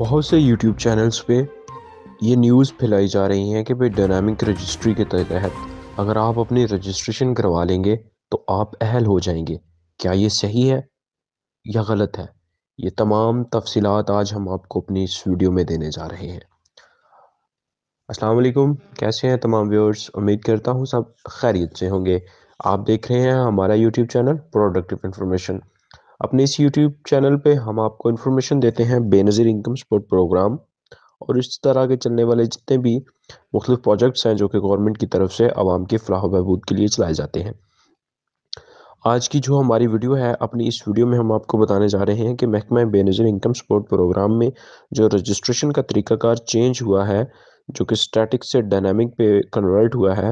बहुत से YouTube channels पे ये न्यूज़ फैलाई जा रही हैं कि भाई डायनामिक रजिस्ट्री के तहत अगर आप अपनी रजिस्ट्रेशन करवा लेंगे तो आप अहल हो जाएंगे क्या ये सही है या गलत है ये तमाम तफसी आज हम आपको अपनी इस वीडियो में देने जा रहे हैं अस्सलाम वालेकुम कैसे हैं तमाम व्यूअर्स उम्मीद करता हूँ सब खैरियत से होंगे आप देख रहे हैं हमारा यूट्यूब चैनल प्रोडक्टिव इन्फॉर्मेशन अपने इस यूट्यूब चैनल पे हम आपको इन्फॉर्मेशन देते हैं बेनज़ीर इनकम सपोर्ट प्रोग्राम और इस तरह के चलने वाले जितने भी मुख्तु प्रोजेक्ट्स हैं जो कि गवर्नमेंट की तरफ से आवाम के फलाह बहबूद के लिए चलाए जाते हैं आज की जो हमारी वीडियो है अपनी इस वीडियो में हम आपको बताने जा रहे हैं कि महकमा बेनज़र इनकम सपोर्ट प्रोग्राम में जो रजिस्ट्रेशन का तरीकाकार चेंज हुआ है जो कि स्टैटिक से डायनामिक पे कन्वर्ट हुआ है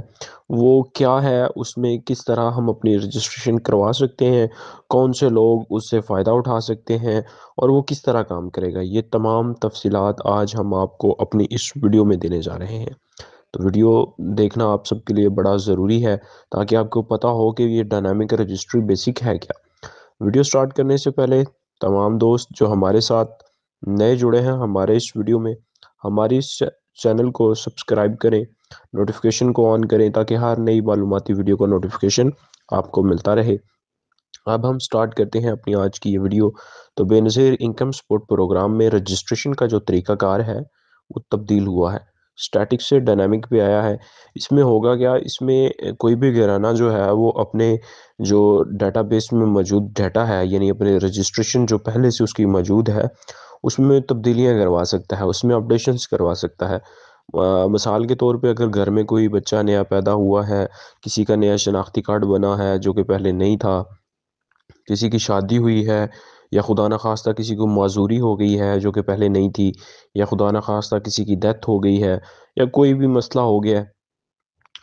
वो क्या है उसमें किस तरह हम अपनी रजिस्ट्रेशन करवा सकते हैं कौन से लोग उससे फ़ायदा उठा सकते हैं और वो किस तरह काम करेगा ये तमाम तफसीत आज हम आपको अपनी इस वीडियो में देने जा रहे हैं तो वीडियो देखना आप सबके लिए बड़ा ज़रूरी है ताकि आपको पता हो कि ये डायनामिक रजिस्ट्री बेसिक है क्या वीडियो स्टार्ट करने से पहले तमाम दोस्त जो हमारे साथ नए जुड़े हैं हमारे इस वीडियो में हमारी चैनल को सब्सक्राइब करें नोटिफिकेशन को ऑन करें ताकि हर नई मालूमती वीडियो का नोटिफिकेशन आपको मिलता रहे अब हम स्टार्ट करते हैं अपनी आज की ये वीडियो तो बेनज़ीर इनकम सपोर्ट प्रोग्राम में रजिस्ट्रेशन का जो तरीकाकार है वो तब्दील हुआ है स्टैटिक से डायनामिक पे आया है इसमें होगा क्या इसमें कोई भी घराना जो है वो अपने जो डाटाबेस में मौजूद डाटा है यानी अपने रजिस्ट्रेशन जो पहले से उसकी मौजूद है उसमें तब्दीलियाँ करवा सकता है उसमें अपडेशंस करवा सकता है मिसाल के तौर पे अगर घर में कोई बच्चा नया पैदा हुआ है किसी का नया शनाख्ती कार्ड बना है जो कि पहले नहीं था किसी की शादी हुई है या खुदा न खास्ता किसी को माजूरी हो गई है जो कि पहले नहीं थी या खुदा न खास्ता किसी की डेथ हो गई है या कोई भी मसला हो गया है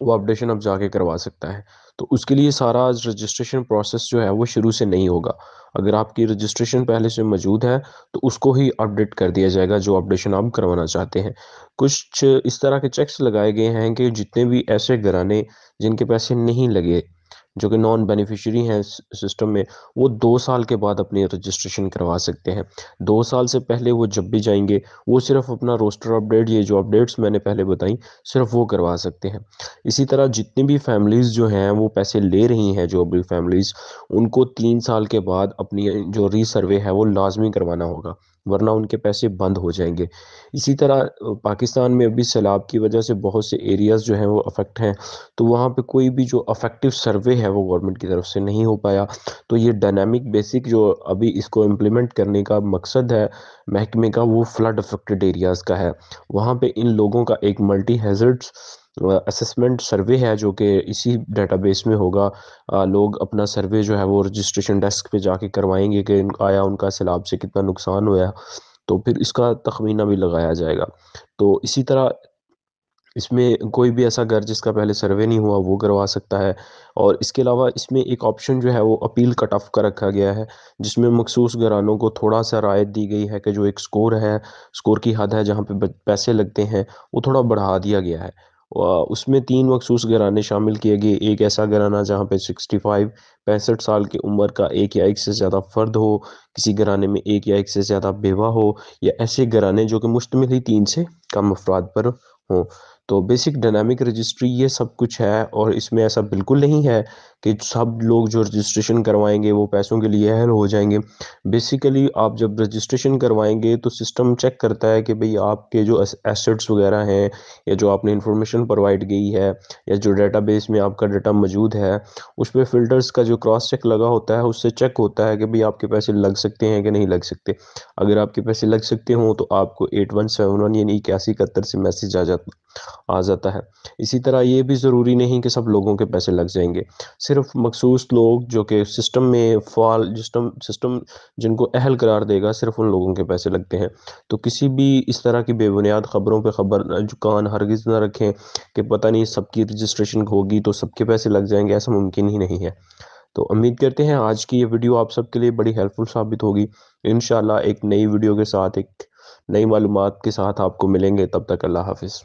वो अपडेशन अब जाके करवा सकता है तो उसके लिए सारा रजिस्ट्रेशन प्रोसेस जो है वो शुरू से नहीं होगा अगर आपकी रजिस्ट्रेशन पहले से मौजूद है तो उसको ही अपडेट कर दिया जाएगा जो अपडेशन आप करवाना चाहते हैं कुछ इस तरह के चेक्स लगाए गए हैं कि जितने भी ऐसे घराने जिनके पैसे नहीं लगे जो कि नॉन बेनिफिशियरी हैं सिस्टम में वो दो साल के बाद अपनी रजिस्ट्रेशन करवा सकते हैं दो साल से पहले वो जब भी जाएंगे वो सिर्फ अपना रोस्टर अपडेट ये जो अपडेट्स मैंने पहले बताई सिर्फ वो करवा सकते हैं इसी तरह जितनी भी फैमिलीज़ जो हैं वो पैसे ले रही हैं जो भी फैमिलीज़ उनको तीन साल के बाद अपनी जो रीसर्वे है वो लाजमी करवाना होगा वरना उनके पैसे बंद हो जाएंगे इसी तरह पाकिस्तान में अभी सैलाब की वजह से बहुत से एरियाज़ जो हैं वो अफेक्ट हैं तो वहाँ पे कोई भी जो अफेक्टिव सर्वे है वो गवर्नमेंट की तरफ से नहीं हो पाया तो ये डायनामिक बेसिक जो अभी इसको इम्प्लीमेंट करने का मकसद है महकमे का वो फ्लड अफेक्टेड एरियाज़ का है वहाँ पर इन लोगों का एक मल्टी हैजर्ड्स असेसमेंट सर्वे है जो कि इसी डेटाबेस में होगा आ, लोग अपना सर्वे जो है वो रजिस्ट्रेशन डेस्क पे जाके करवाएंगे कि आया उनका सैलाब से कितना नुकसान हुआ तो फिर इसका तखमीना भी लगाया जाएगा तो इसी तरह इसमें कोई भी ऐसा घर जिसका पहले सर्वे नहीं हुआ वो करवा सकता है और इसके अलावा इसमें एक ऑप्शन जो है वो अपील कट ऑफ का रखा गया है जिसमें मखसूस घरानों को थोड़ा सा रायत दी गई है कि जो एक स्कोर है स्कोर की हद है जहाँ पे पैसे लगते हैं वो थोड़ा बढ़ा दिया गया है उसमें तीन मखसूस घराने शामिल किए गए एक ऐसा घराना जहाँ पे 65 पैंसठ साल की उम्र का एक या एक से ज़्यादा फ़र्द हो किसी घराने में एक या एक से ज़्यादा बेवा हो या ऐसे घराने जो कि मुश्तमिल ही तीन से कम अफराद पर हों तो बेसिक डायनामिक रजिस्ट्री ये सब कुछ है और इसमें ऐसा बिल्कुल नहीं है कि सब लोग जो रजिस्ट्रेशन करवाएंगे वो पैसों के लिए अहल हो जाएंगे बेसिकली आप जब रजिस्ट्रेशन करवाएंगे तो सिस्टम चेक करता है कि भई आपके जो एसेट्स वगैरह हैं या जो आपने इंफॉर्मेशन प्रोवाइड की है या जो बेस में आपका डाटा मौजूद है उस पर फ़िल्टर्स का जो क्रॉस चेक लगा होता है उससे चेक होता है कि भाई आपके पैसे लग सकते हैं कि नहीं लग सकते अगर आपके पैसे लग सकते हों तो आपको एट वन सेवन वन यानी इक्यासी इकहत्तर से मैसेज आ जाता आ जाता है इसी तरह ये भी ज़रूरी नहीं कि सब लोगों के पैसे लग जाएंगे सिर्फ मखसूस लोग जो कि सिस्टम में फाल सिस्टम सिस्टम जिनको अहल करार देगा सिर्फ उन लोगों के पैसे लगते हैं तो किसी भी इस तरह की बेबुनियाद ख़बरों पर ख़बर जुकान हरगिज़ ना रखें कि पता नहीं सबकी रजिस्ट्रेशन होगी तो सबके पैसे लग जाएंगे ऐसा मुमकिन ही नहीं है तो उम्मीद करते हैं आज की ये वीडियो आप सबके लिए बड़ी हेल्पफुल साबित होगी इन एक नई वीडियो के साथ एक नई मालूम के साथ आपको मिलेंगे तब तक अल्लाह हाफिज़